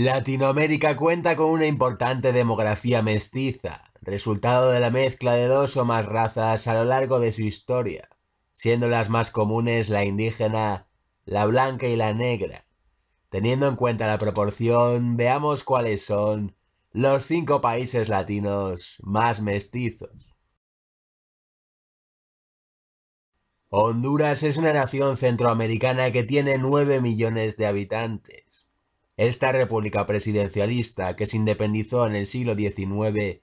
Latinoamérica cuenta con una importante demografía mestiza, resultado de la mezcla de dos o más razas a lo largo de su historia, siendo las más comunes la indígena, la blanca y la negra. Teniendo en cuenta la proporción, veamos cuáles son los cinco países latinos más mestizos. Honduras es una nación centroamericana que tiene 9 millones de habitantes. Esta república presidencialista que se independizó en el siglo XIX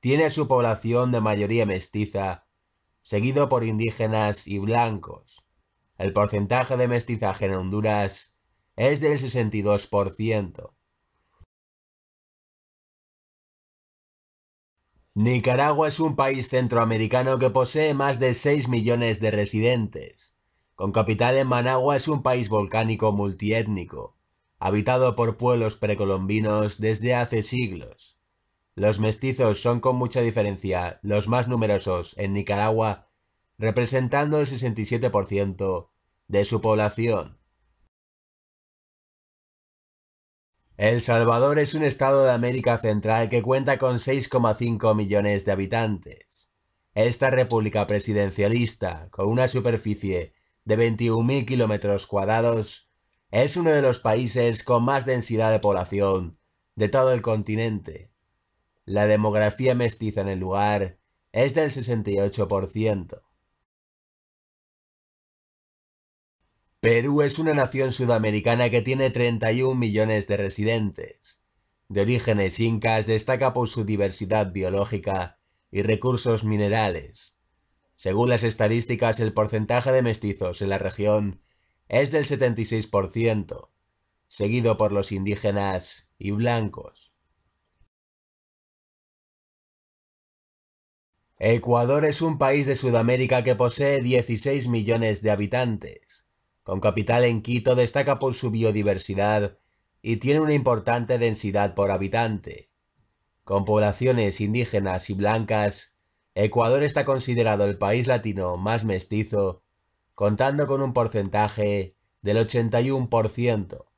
tiene su población de mayoría mestiza, seguido por indígenas y blancos. El porcentaje de mestizaje en Honduras es del 62%. Nicaragua es un país centroamericano que posee más de 6 millones de residentes. Con capital en Managua es un país volcánico multiétnico habitado por pueblos precolombinos desde hace siglos. Los mestizos son con mucha diferencia los más numerosos en Nicaragua, representando el 67% de su población. El Salvador es un estado de América Central que cuenta con 6,5 millones de habitantes. Esta república presidencialista, con una superficie de 21.000 kilómetros cuadrados, es uno de los países con más densidad de población de todo el continente. La demografía mestiza en el lugar es del 68%. Perú es una nación sudamericana que tiene 31 millones de residentes. De orígenes incas, destaca por su diversidad biológica y recursos minerales. Según las estadísticas, el porcentaje de mestizos en la región es del 76%, seguido por los indígenas y blancos. Ecuador es un país de Sudamérica que posee 16 millones de habitantes. Con capital en Quito, destaca por su biodiversidad y tiene una importante densidad por habitante. Con poblaciones indígenas y blancas, Ecuador está considerado el país latino más mestizo contando con un porcentaje del 81%